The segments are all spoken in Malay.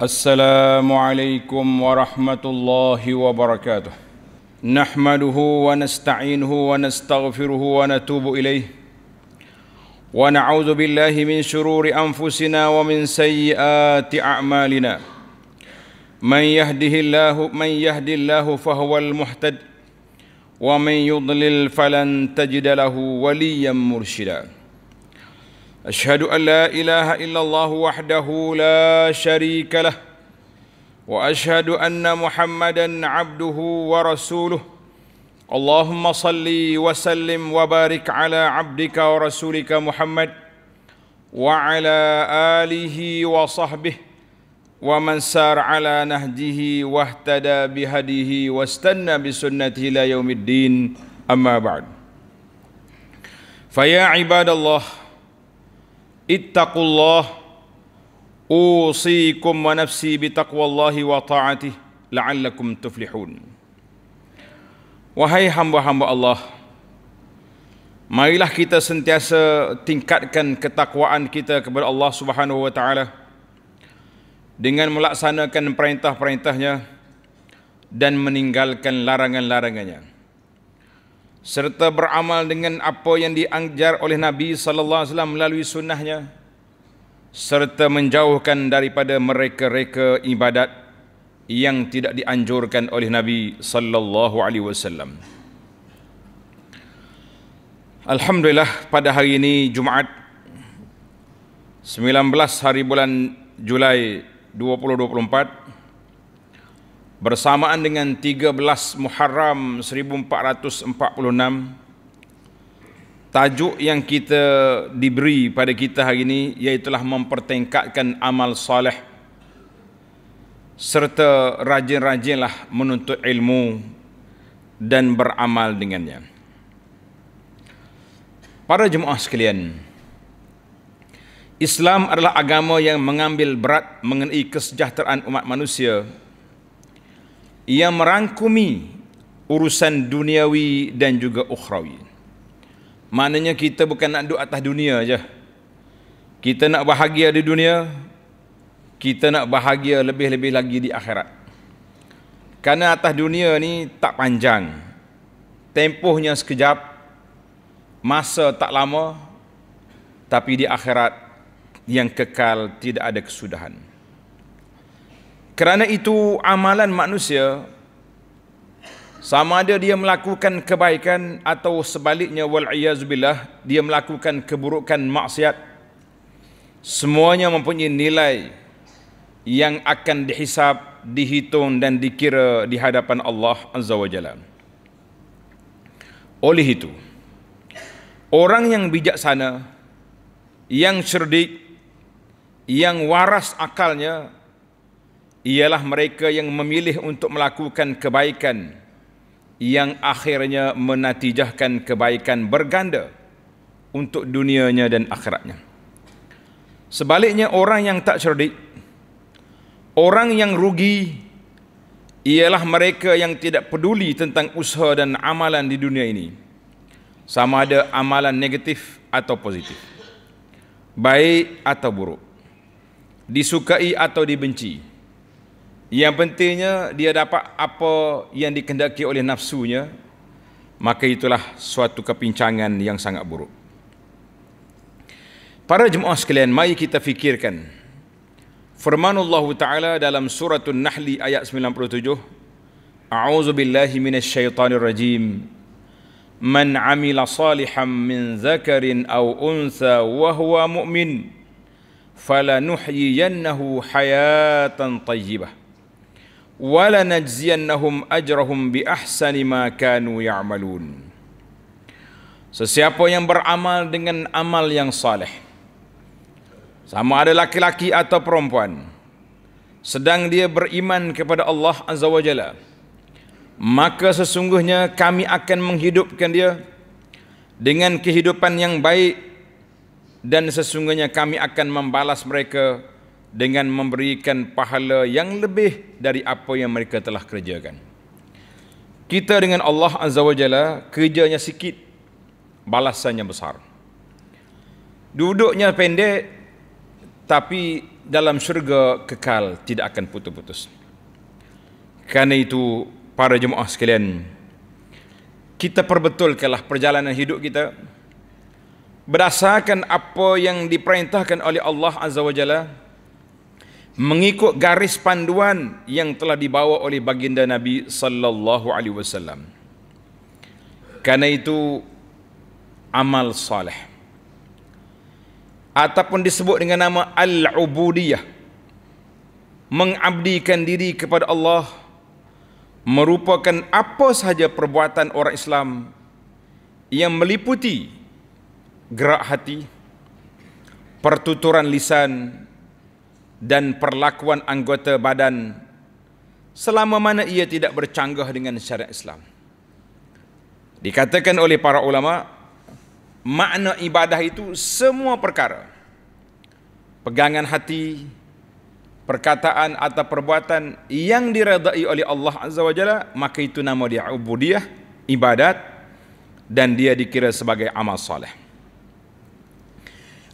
Assalamualaikum warahmatullahi wabarakatuh. Nahmaduhu wa nasta'inuhu wa nastaghfiruhu wa natubu ilayh. Wa na'udzu billahi min shururi anfusina wa min sayyiati a'malina. Man yahdihillahu man yahdillahu fahuwal muhtadi. Wa man yudlil falan tajida lahu waliyyan أشهد أن لا إله إلا الله وحده لا شريك له وأشهد أن محمدا عبده ورسوله اللهم صل وسلم وبارك على عبدك ورسولك محمد وعلى آله وصحبه ومن سار على نهجه واهتدى بهديه واستنى بسنته إلى يوم الدين أما بعد فيا عباد الله ittaqullah usikum wa nafsi bitaqwallahi wa ta'atih la'allakum tuflihun wahai hamba-hamba Allah marilah kita sentiasa tingkatkan ketakwaan kita kepada Allah subhanahu wa ta'ala dengan melaksanakan perintah-perintahnya dan meninggalkan larangan-larangannya serta beramal dengan apa yang diajar oleh Nabi sallallahu alaihi wasallam melalui sunnahnya serta menjauhkan daripada mereka-reka ibadat yang tidak dianjurkan oleh Nabi sallallahu alaihi wasallam. Alhamdulillah pada hari ini Jumaat 19 hari bulan Julai 2024 bersamaan dengan 13 Muharram 1446 tajuk yang kita diberi pada kita hari ini iaitu mempertingkatkan amal soleh serta rajin-rajinlah menuntut ilmu dan beramal dengannya para jemaah sekalian Islam adalah agama yang mengambil berat mengenai kesejahteraan umat manusia ia merangkumi urusan duniawi dan juga ukhrawi. Maknanya kita bukan nak duduk atas dunia aja. Kita nak bahagia di dunia, kita nak bahagia lebih-lebih lagi di akhirat. Karena atas dunia ni tak panjang. Tempohnya sekejap, masa tak lama, tapi di akhirat yang kekal tidak ada kesudahan. Kerana itu amalan manusia sama ada dia melakukan kebaikan atau sebaliknya wal iazbillah dia melakukan keburukan maksiat semuanya mempunyai nilai yang akan dihisap dihitung dan dikira di hadapan Allah Azza wa Oleh itu, orang yang bijaksana, yang cerdik, yang waras akalnya ialah mereka yang memilih untuk melakukan kebaikan yang akhirnya menatijahkan kebaikan berganda untuk dunianya dan akhiratnya. Sebaliknya orang yang tak cerdik, orang yang rugi ialah mereka yang tidak peduli tentang usaha dan amalan di dunia ini. Sama ada amalan negatif atau positif. Baik atau buruk. Disukai atau dibenci. Dibenci yang pentingnya dia dapat apa yang dikendaki oleh nafsunya maka itulah suatu kepincangan yang sangat buruk. Para jemaah sekalian, mari kita fikirkan firman Allah Taala dalam surah An-Nahl ayat 97, A'udzu billahi minasyaitonir rajim. Man 'amila salihan min zakarin aw unsa wa huwa mu'min falanuhyiyannahu hayatan thayyibah wala najziyannahum ajrahum bi ahsani ma kanu ya'malun Sesiapa yang beramal dengan amal yang saleh sama ada laki-laki atau perempuan sedang dia beriman kepada Allah Azza wajalla, maka sesungguhnya kami akan menghidupkan dia dengan kehidupan yang baik dan sesungguhnya kami akan membalas mereka dengan memberikan pahala yang lebih dari apa yang mereka telah kerjakan. Kita dengan Allah Azza wa Jalla kerjanya sikit, balasannya besar. Duduknya pendek tapi dalam syurga kekal tidak akan putus-putus. Karena itu para jemaah sekalian, kita perbetulkanlah perjalanan hidup kita berdasarkan apa yang diperintahkan oleh Allah Azza wa Jalla mengikut garis panduan yang telah dibawa oleh baginda Nabi sallallahu alaihi wasallam. Karena itu amal saleh, ataupun disebut dengan nama al-ubudiyah mengabdikan diri kepada Allah merupakan apa sahaja perbuatan orang Islam yang meliputi gerak hati pertuturan lisan dan perlakuan anggota badan selama mana ia tidak bercanggah dengan syariat Islam. Dikatakan oleh para ulama makna ibadah itu semua perkara. Pegangan hati, perkataan atau perbuatan yang diredai oleh Allah Azza wa Jalla maka itu nama dia ubudiyah, ibadat dan dia dikira sebagai amal soleh.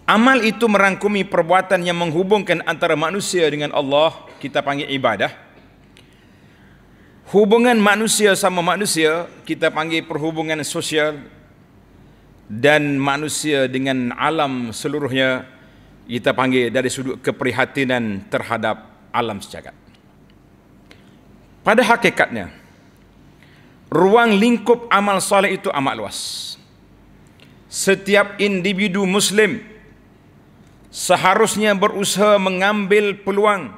Amal itu merangkumi perbuatan yang menghubungkan antara manusia dengan Allah, kita panggil ibadah. Hubungan manusia sama manusia, kita panggil perhubungan sosial. Dan manusia dengan alam seluruhnya, kita panggil dari sudut keprihatinan terhadap alam sejagat. Pada hakikatnya, ruang lingkup amal soleh itu amat luas. Setiap individu muslim, seharusnya berusaha mengambil peluang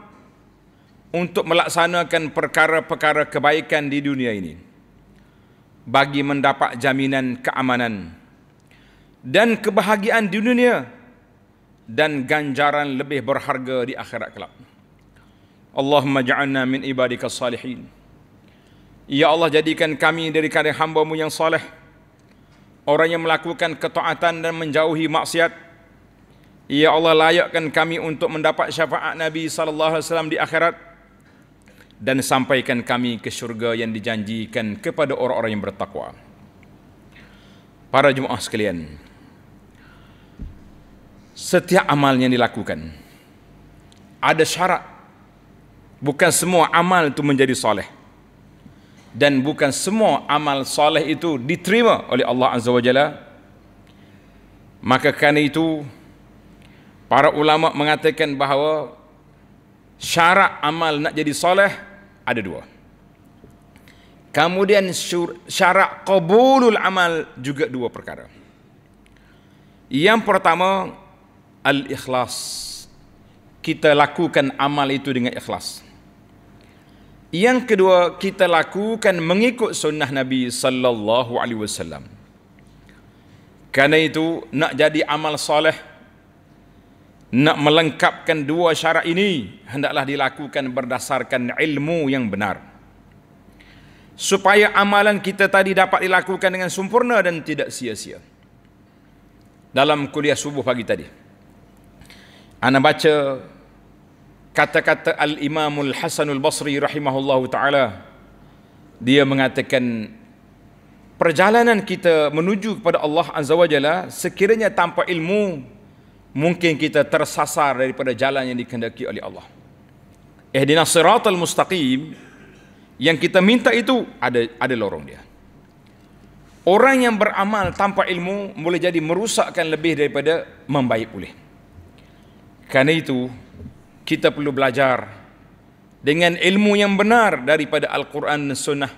untuk melaksanakan perkara-perkara kebaikan di dunia ini bagi mendapat jaminan keamanan dan kebahagiaan di dunia dan ganjaran lebih berharga di akhirat kelak. Allahumma ja'alna min ibadika salihin. Ya Allah jadikan kami dari kalangan hamba-Mu yang saleh. Orang yang melakukan ketaatan dan menjauhi maksiat. Ya Allah layakkan kami untuk mendapat syafaat Nabi sallallahu alaihi wasallam di akhirat dan sampaikan kami ke syurga yang dijanjikan kepada orang-orang yang bertakwa. Para jemaah sekalian, setiap amal yang dilakukan ada syarat. Bukan semua amal itu menjadi soleh dan bukan semua amal soleh itu diterima oleh Allah Azza wa Jalla. Maka kerana itu Para ulama mengatakan bahawa syarat amal nak jadi soleh ada dua. Kemudian syarat qabulul amal juga dua perkara. Yang pertama al-ikhlas. Kita lakukan amal itu dengan ikhlas. Yang kedua kita lakukan mengikut sunnah Nabi sallallahu alaihi wasallam. Karena itu nak jadi amal soleh nak melengkapkan dua syarat ini hendaklah dilakukan berdasarkan ilmu yang benar supaya amalan kita tadi dapat dilakukan dengan sempurna dan tidak sia-sia dalam kuliah subuh pagi tadi ana baca kata-kata al-imamul hasanul basri rahimahullahu taala dia mengatakan perjalanan kita menuju kepada Allah azza wajalla sekiranya tanpa ilmu mungkin kita tersasar daripada jalan yang dikehendaki oleh Allah. Ihdinas siratal mustaqim yang kita minta itu ada ada lorong dia. Orang yang beramal tanpa ilmu boleh jadi merusakkan lebih daripada membaik pulih. Karena itu kita perlu belajar dengan ilmu yang benar daripada Al-Quran dan Sunnah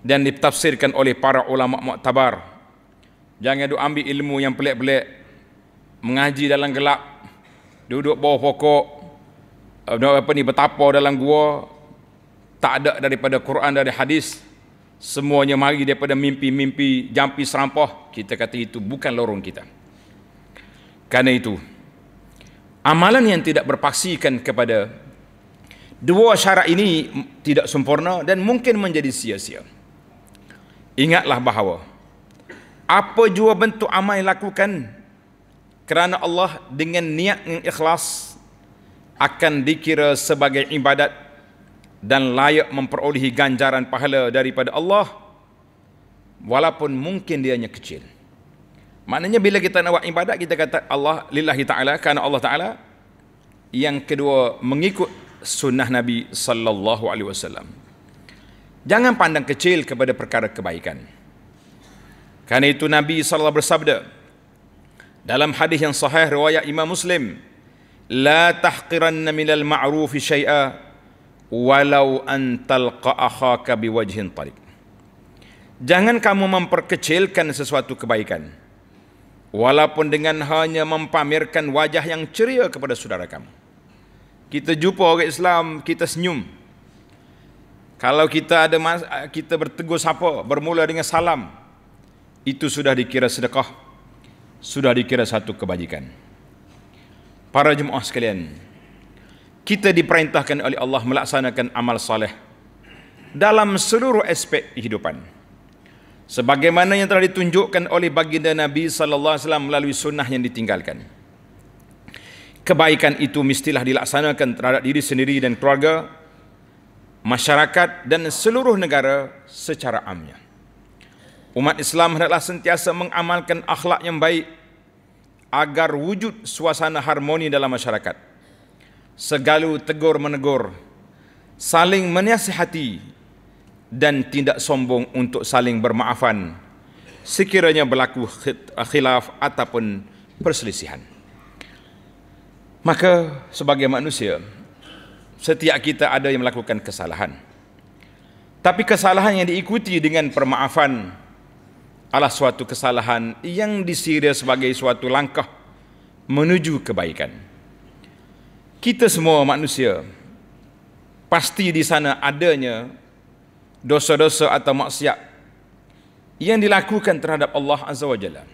dan ditafsirkan oleh para ulama maktabar. Jangan duk ambil ilmu yang pelik-pelik mengaji dalam gelap, duduk bawah pokok, eh, apa ni betapa dalam gua, tak ada daripada Quran dari hadis, semuanya mari daripada mimpi-mimpi jampi serampah, kita kata itu bukan lorong kita. Karena itu, amalan yang tidak berpaksikan kepada dua syarat ini tidak sempurna dan mungkin menjadi sia-sia. Ingatlah bahawa apa jua bentuk amal yang lakukan kerana Allah dengan niat yang ikhlas akan dikira sebagai ibadat dan layak memperolehi ganjaran pahala daripada Allah walaupun mungkin dia hanya kecil maknanya bila kita nak buat ibadat kita kata Allah lillahi ta'ala kerana Allah ta'ala yang kedua mengikut sunnah Nabi sallallahu alaihi wasallam jangan pandang kecil kepada perkara kebaikan kerana itu Nabi sallallahu bersabda dalam hadis yang sahih riwayat Imam Muslim, la tahqiranna minal ma'rufi syai'a walau an talqa akhaka biwajhin tariq. Jangan kamu memperkecilkan sesuatu kebaikan walaupun dengan hanya mempamerkan wajah yang ceria kepada saudara kamu. Kita jumpa orang Islam, kita senyum. Kalau kita ada kita bertegur sapa bermula dengan salam itu sudah dikira sedekah sudah dikira satu kebajikan. Para jemaah sekalian, kita diperintahkan oleh Allah melaksanakan amal saleh dalam seluruh aspek kehidupan. Sebagaimana yang telah ditunjukkan oleh baginda Nabi sallallahu alaihi wasallam melalui sunnah yang ditinggalkan. Kebaikan itu mestilah dilaksanakan terhadap diri sendiri dan keluarga, masyarakat dan seluruh negara secara amnya. Umat Islam hendaklah sentiasa mengamalkan akhlak yang baik agar wujud suasana harmoni dalam masyarakat. Segalu tegur menegur, saling menasihati dan tidak sombong untuk saling bermaafan sekiranya berlaku khilaf ataupun perselisihan. Maka sebagai manusia, setiap kita ada yang melakukan kesalahan. Tapi kesalahan yang diikuti dengan permaafan, adalah suatu kesalahan yang disiria sebagai suatu langkah menuju kebaikan. Kita semua manusia pasti di sana adanya dosa-dosa atau maksiat yang dilakukan terhadap Allah Azza wa Jalla.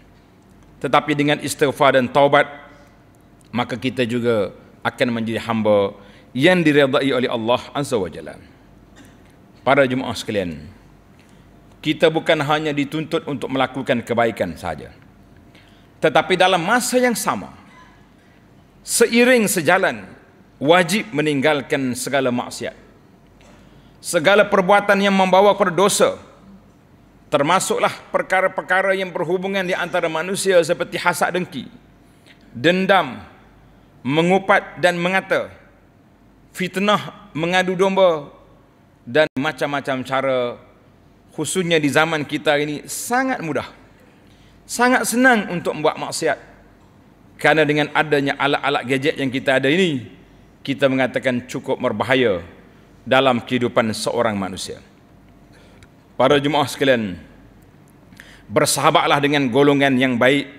Tetapi dengan istighfar dan taubat maka kita juga akan menjadi hamba yang diredai oleh Allah Azza wa Jalla. Para jemaah sekalian, kita bukan hanya dituntut untuk melakukan kebaikan saja. Tetapi dalam masa yang sama, seiring sejalan, wajib meninggalkan segala maksiat. Segala perbuatan yang membawa kepada dosa, termasuklah perkara-perkara yang berhubungan di antara manusia seperti hasad dengki, dendam, mengupat dan mengata, fitnah mengadu domba, dan macam-macam cara khususnya di zaman kita ini sangat mudah. Sangat senang untuk membuat maksiat. Karena dengan adanya alat-alat gadget yang kita ada ini, kita mengatakan cukup berbahaya dalam kehidupan seorang manusia. Para jemaah sekalian, bersahabatlah dengan golongan yang baik.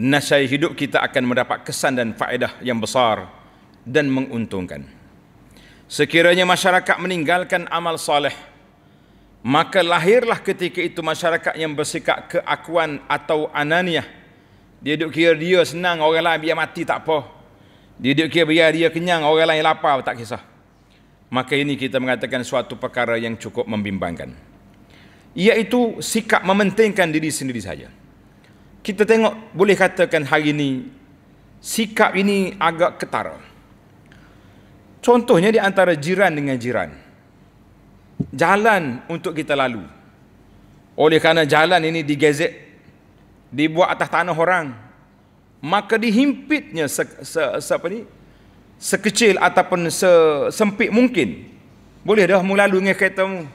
Nasihat hidup kita akan mendapat kesan dan faedah yang besar dan menguntungkan. Sekiranya masyarakat meninggalkan amal soleh, maka lahirlah ketika itu masyarakat yang bersikap keakuan atau ananiah. Dia duduk kira dia senang, orang lain biar mati tak apa. Dia duduk kira biar dia kenyang, orang lain lapar tak kisah. Maka ini kita mengatakan suatu perkara yang cukup membimbangkan. Iaitu sikap mementingkan diri sendiri saja. Kita tengok boleh katakan hari ini sikap ini agak ketara. Contohnya di antara jiran dengan jiran jalan untuk kita lalu. Oleh kerana jalan ini digezek, dibuat atas tanah orang, maka dihimpitnya se, se, se, apa ni? sekecil ataupun se, sempit mungkin. Boleh dah melalui dengan kereta mu.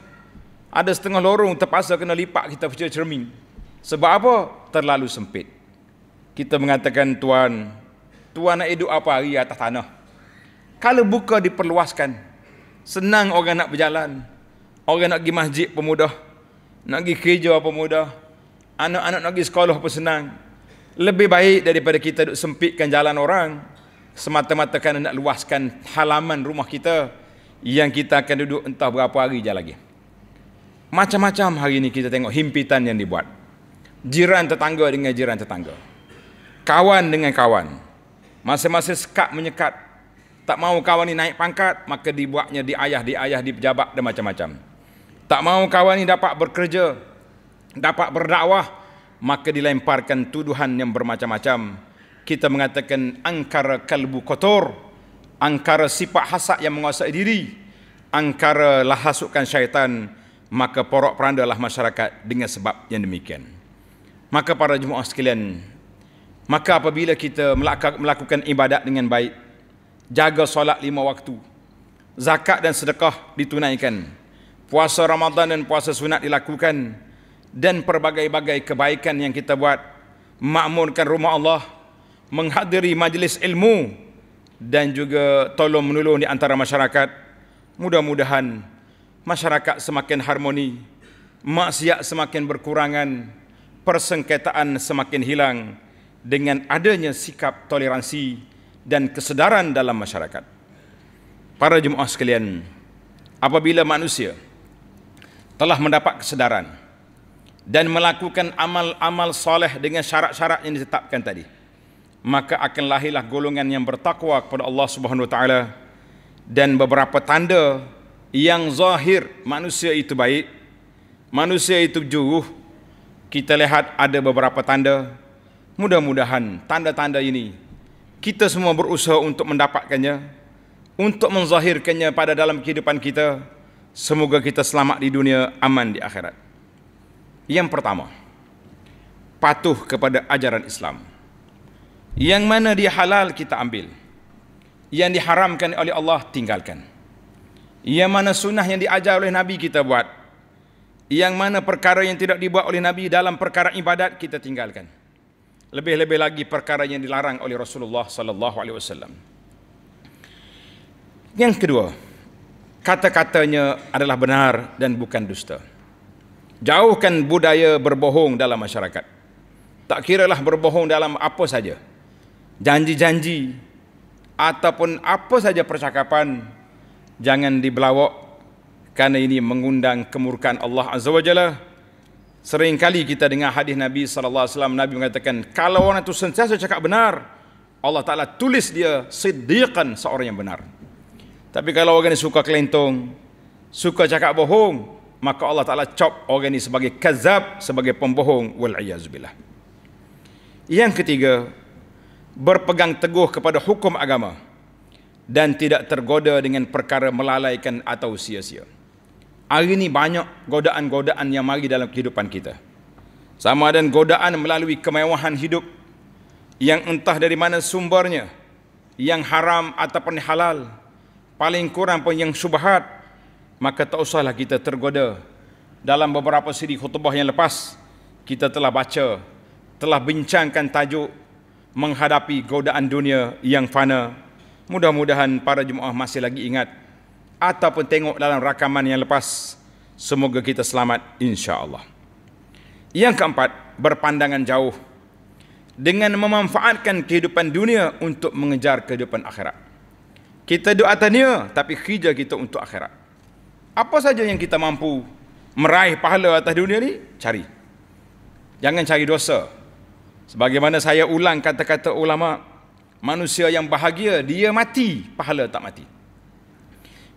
Ada setengah lorong terpaksa kena lipat kita pecah cermin. Sebab apa? Terlalu sempit. Kita mengatakan tuan, tuan nak hidup apa hari atas tanah? Kalau buka diperluaskan, senang orang nak berjalan, Orang nak pergi masjid pun Nak pergi kerja pun Anak-anak nak pergi sekolah pun senang. Lebih baik daripada kita duk sempitkan jalan orang. Semata-mata kan nak luaskan halaman rumah kita. Yang kita akan duduk entah berapa hari je lagi. Macam-macam hari ini kita tengok himpitan yang dibuat. Jiran tetangga dengan jiran tetangga. Kawan dengan kawan. Masa-masa sekat menyekat. Tak mau kawan ini naik pangkat. Maka dibuatnya di ayah, di ayah, di pejabat dan macam-macam tak mau kawan ini dapat bekerja, dapat berdakwah, maka dilemparkan tuduhan yang bermacam-macam. Kita mengatakan angkara kalbu kotor, angkara sifat hasad yang menguasai diri, angkara lah hasukan syaitan, maka porok perandalah masyarakat dengan sebab yang demikian. Maka para jemaah sekalian, maka apabila kita melakukan ibadat dengan baik, jaga solat lima waktu, zakat dan sedekah ditunaikan, puasa Ramadan dan puasa sunat dilakukan dan berbagai-bagai kebaikan yang kita buat makmurkan rumah Allah menghadiri majlis ilmu dan juga tolong menolong di antara masyarakat mudah-mudahan masyarakat semakin harmoni maksiat semakin berkurangan persengketaan semakin hilang dengan adanya sikap toleransi dan kesedaran dalam masyarakat para jemaah sekalian apabila manusia telah mendapat kesedaran dan melakukan amal-amal soleh dengan syarat-syarat yang ditetapkan tadi maka akan lahirlah golongan yang bertakwa kepada Allah Subhanahu Wa Taala dan beberapa tanda yang zahir manusia itu baik manusia itu juruh kita lihat ada beberapa tanda mudah-mudahan tanda-tanda ini kita semua berusaha untuk mendapatkannya untuk menzahirkannya pada dalam kehidupan kita Semoga kita selamat di dunia, aman di akhirat. Yang pertama, patuh kepada ajaran Islam. Yang mana dia halal kita ambil. Yang diharamkan oleh Allah tinggalkan. Yang mana sunnah yang diajar oleh Nabi kita buat. Yang mana perkara yang tidak dibuat oleh Nabi dalam perkara ibadat kita tinggalkan. Lebih-lebih lagi perkara yang dilarang oleh Rasulullah sallallahu alaihi wasallam. Yang kedua, kata-katanya adalah benar dan bukan dusta. Jauhkan budaya berbohong dalam masyarakat. Tak kiralah berbohong dalam apa saja. Janji-janji ataupun apa saja percakapan jangan dibelawak kerana ini mengundang kemurkaan Allah Azza wa Jalla. kali kita dengar hadis Nabi sallallahu alaihi wasallam Nabi mengatakan kalau orang itu sentiasa cakap benar Allah Taala tulis dia siddiqan seorang yang benar. Tapi kalau orang ni suka kelentong, suka cakap bohong, maka Allah Ta'ala cop orang ni sebagai kazab, sebagai pembohong. Wal'iyazubillah. Yang ketiga, berpegang teguh kepada hukum agama dan tidak tergoda dengan perkara melalaikan atau sia-sia. Hari ini banyak godaan-godaan yang mari dalam kehidupan kita. Sama ada godaan melalui kemewahan hidup yang entah dari mana sumbernya, yang haram ataupun halal paling kurang pun yang subhat maka tak usahlah kita tergoda dalam beberapa siri khutbah yang lepas kita telah baca telah bincangkan tajuk menghadapi godaan dunia yang fana mudah-mudahan para jemaah masih lagi ingat ataupun tengok dalam rakaman yang lepas semoga kita selamat insya-Allah yang keempat berpandangan jauh dengan memanfaatkan kehidupan dunia untuk mengejar kehidupan akhirat kita doa tanya tapi kerja kita untuk akhirat. Apa saja yang kita mampu meraih pahala atas dunia ni, cari. Jangan cari dosa. Sebagaimana saya ulang kata-kata ulama, manusia yang bahagia dia mati, pahala tak mati.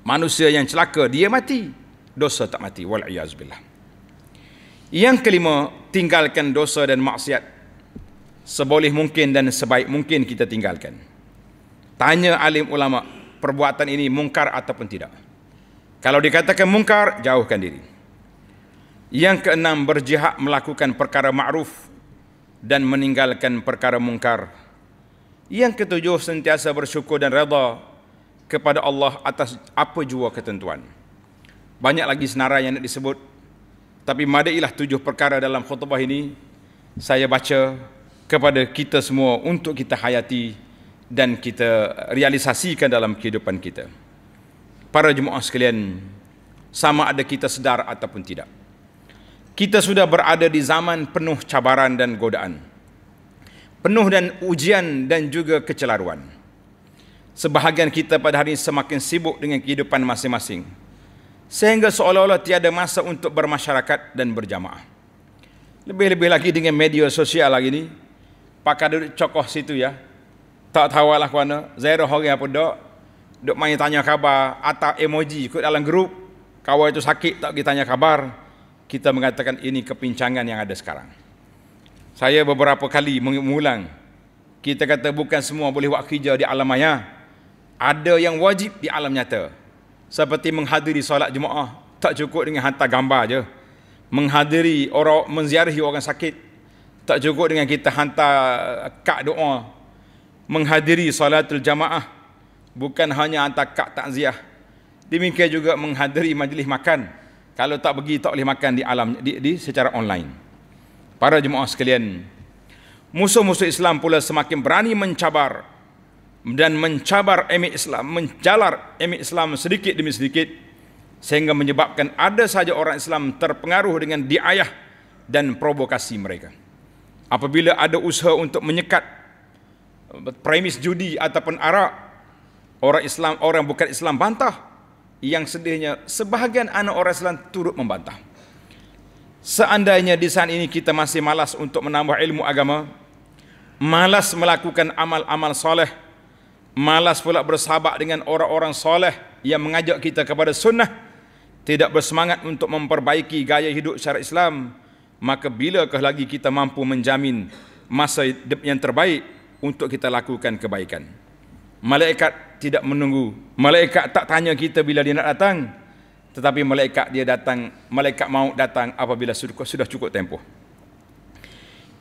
Manusia yang celaka dia mati, dosa tak mati wal iaz Yang kelima, tinggalkan dosa dan maksiat seboleh mungkin dan sebaik mungkin kita tinggalkan. Tanya alim ulama, perbuatan ini mungkar ataupun tidak. Kalau dikatakan mungkar, jauhkan diri. Yang keenam, berjihad melakukan perkara ma'ruf dan meninggalkan perkara mungkar. Yang ketujuh, sentiasa bersyukur dan reda kepada Allah atas apa jua ketentuan. Banyak lagi senarai yang nak disebut. Tapi madailah tujuh perkara dalam khutbah ini. Saya baca kepada kita semua untuk kita hayati dan kita realisasikan dalam kehidupan kita. Para jemaah sekalian, sama ada kita sedar ataupun tidak. Kita sudah berada di zaman penuh cabaran dan godaan. Penuh dan ujian dan juga kecelaruan. Sebahagian kita pada hari ini semakin sibuk dengan kehidupan masing-masing. Sehingga seolah-olah tiada masa untuk bermasyarakat dan berjamaah. Lebih-lebih lagi dengan media sosial lagi ini. Pakar duduk cokoh situ ya tak tahulah ke mana zero orang apa dak dok main tanya khabar atau emoji ikut dalam grup kawan itu sakit tak pergi tanya khabar kita mengatakan ini kepincangan yang ada sekarang saya beberapa kali mengulang kita kata bukan semua boleh buat kerja di alam maya ada yang wajib di alam nyata seperti menghadiri solat jumaah tak cukup dengan hantar gambar aje menghadiri orang menziarahi orang sakit tak cukup dengan kita hantar eh, kad doa menghadiri salatul jamaah bukan hanya antar kak takziah demikian juga menghadiri majlis makan kalau tak pergi tak boleh makan di alam di, di secara online para jemaah sekalian musuh-musuh Islam pula semakin berani mencabar dan mencabar emi Islam menjalar emi Islam sedikit demi sedikit sehingga menyebabkan ada saja orang Islam terpengaruh dengan diayah dan provokasi mereka apabila ada usaha untuk menyekat premis judi ataupun arak orang Islam orang bukan Islam bantah yang sedihnya sebahagian anak orang Islam turut membantah seandainya di saat ini kita masih malas untuk menambah ilmu agama malas melakukan amal-amal soleh malas pula bersahabat dengan orang-orang soleh yang mengajak kita kepada sunnah tidak bersemangat untuk memperbaiki gaya hidup secara Islam maka bilakah lagi kita mampu menjamin masa yang terbaik untuk kita lakukan kebaikan. Malaikat tidak menunggu. Malaikat tak tanya kita bila dia nak datang. Tetapi malaikat dia datang, malaikat mau datang apabila sudah cukup tempoh.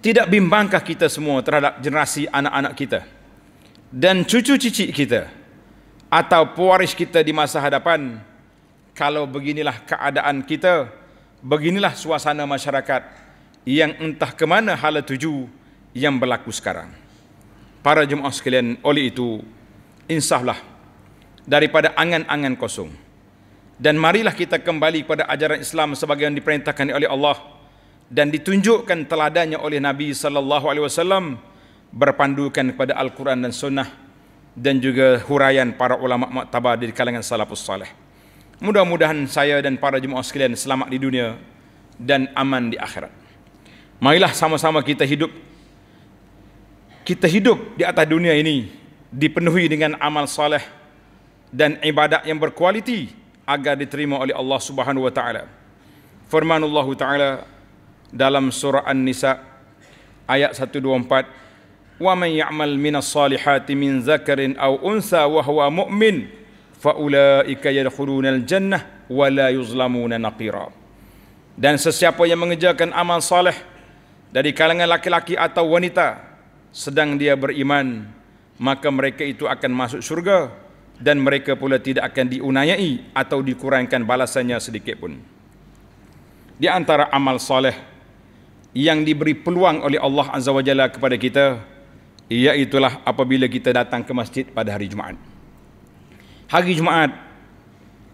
Tidak bimbangkah kita semua terhadap generasi anak-anak kita dan cucu cicit kita atau pewaris kita di masa hadapan kalau beginilah keadaan kita, beginilah suasana masyarakat yang entah ke mana hala tuju yang berlaku sekarang para jemaah sekalian oleh itu insahlah daripada angan-angan kosong dan marilah kita kembali pada ajaran Islam sebagai yang diperintahkan oleh Allah dan ditunjukkan teladannya oleh Nabi sallallahu alaihi wasallam berpandukan kepada Al-Quran dan Sunnah dan juga huraian para ulama maktabah di kalangan salafus salih. Mudah-mudahan saya dan para jemaah sekalian selamat di dunia dan aman di akhirat. Marilah sama-sama kita hidup kita hidup di atas dunia ini dipenuhi dengan amal saleh dan ibadat yang berkualiti agar diterima oleh Allah Subhanahu wa taala. Firman Allah taala dalam surah An-Nisa ayat 124, "Wa man ya'mal minas salihati min dzakarin aw unsa wa huwa mu'min fa ulaika al jannah wa la yuzlamuna naqira." Dan sesiapa yang mengerjakan amal saleh dari kalangan laki-laki atau wanita sedang dia beriman maka mereka itu akan masuk syurga dan mereka pula tidak akan diunayai atau dikurangkan balasannya sedikit pun di antara amal soleh yang diberi peluang oleh Allah Azza wa Jalla kepada kita iaitulah apabila kita datang ke masjid pada hari Jumaat hari Jumaat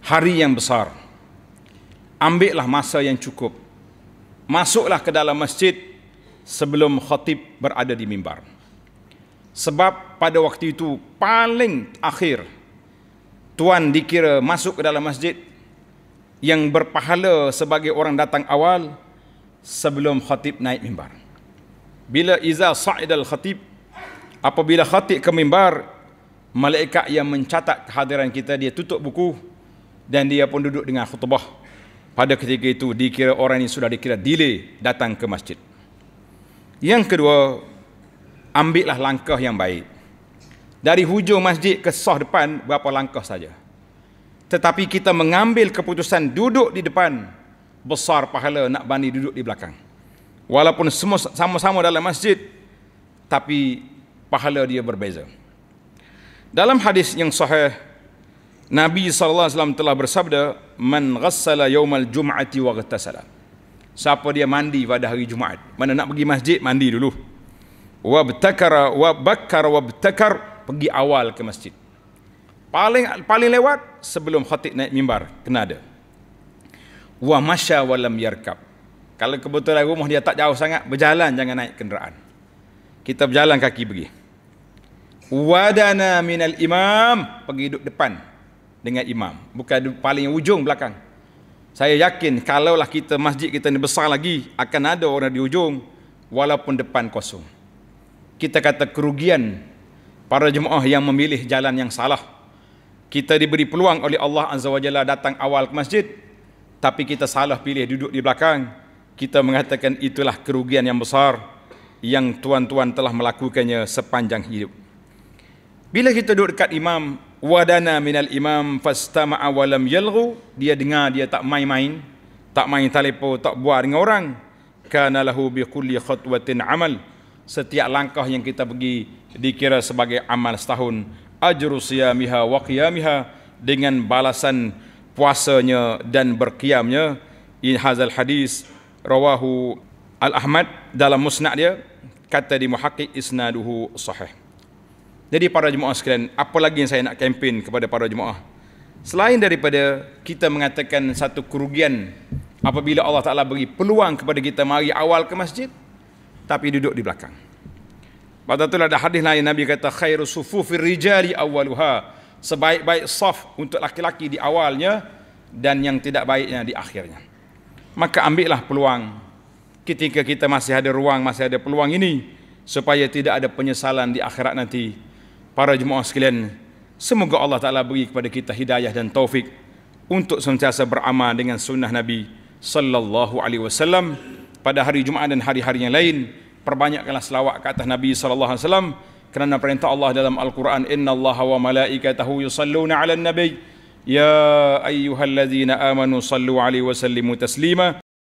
hari yang besar ambillah masa yang cukup masuklah ke dalam masjid sebelum khatib berada di mimbar. Sebab pada waktu itu paling akhir tuan dikira masuk ke dalam masjid yang berpahala sebagai orang datang awal sebelum khatib naik mimbar. Bila iza sa'id al-khatib apabila khatib ke mimbar malaikat yang mencatat kehadiran kita dia tutup buku dan dia pun duduk dengan khutbah. Pada ketika itu dikira orang ini sudah dikira delay datang ke masjid. Yang kedua, ambillah langkah yang baik. Dari hujung masjid ke soh depan, berapa langkah saja. Tetapi kita mengambil keputusan duduk di depan, besar pahala nak bani duduk di belakang. Walaupun semua sama-sama dalam masjid, tapi pahala dia berbeza. Dalam hadis yang sahih, Nabi SAW telah bersabda, Man ghassala yawmal jum'ati wa ghtasala siapa dia mandi pada hari Jumaat. Mana nak pergi masjid mandi dulu. Wa btakara wa bakar wa btakar pergi awal ke masjid. Paling paling lewat sebelum khatib naik mimbar kena ada. Wa masya wa lam yarkab. Kalau kebetulan rumah dia tak jauh sangat berjalan jangan naik kenderaan. Kita berjalan kaki pergi. Wadana minal imam pergi duduk depan dengan imam bukan paling ujung belakang saya yakin kalaulah kita masjid kita ni besar lagi akan ada orang di ujung walaupun depan kosong. Kita kata kerugian para jemaah yang memilih jalan yang salah. Kita diberi peluang oleh Allah Azza wa Jalla datang awal ke masjid tapi kita salah pilih duduk di belakang. Kita mengatakan itulah kerugian yang besar yang tuan-tuan telah melakukannya sepanjang hidup. Bila kita duduk dekat imam, wadana minal imam fastama'a walam yalghu dia dengar dia tak main-main tak main telefon tak buat dengan orang kana lahu bi kulli khatwatin amal setiap langkah yang kita pergi dikira sebagai amal setahun ajru siyamiha wa qiyamiha dengan balasan puasanya dan berkiamnya in hazal hadis rawahu al ahmad dalam musnad dia kata di muhaqqiq isnaduhu sahih jadi para jemaah sekalian, apa lagi yang saya nak kempen kepada para jemaah? Selain daripada kita mengatakan satu kerugian apabila Allah Ta'ala beri peluang kepada kita mari awal ke masjid, tapi duduk di belakang. Pada tu ada hadis lain Nabi kata khairu sufufir rijali awwaluha sebaik-baik saf untuk laki-laki di awalnya dan yang tidak baiknya di akhirnya. Maka ambillah peluang ketika kita masih ada ruang, masih ada peluang ini supaya tidak ada penyesalan di akhirat nanti para jemaah sekalian semoga Allah Taala beri kepada kita hidayah dan taufik untuk sentiasa beramal dengan sunnah Nabi sallallahu alaihi wasallam pada hari Jumaat dan hari-hari yang lain Perbanyaklah selawat ke atas Nabi sallallahu alaihi wasallam kerana perintah Allah dalam Al-Quran innallaha wa malaikatahu yusalluna 'alan nabiy ya ayyuhallazina amanu sallu 'alaihi wa sallimu taslima